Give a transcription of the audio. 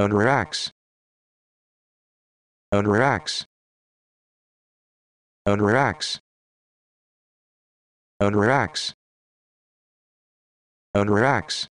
Unrelax. Unrelax. Unrelax. Unrelax. Unrelax.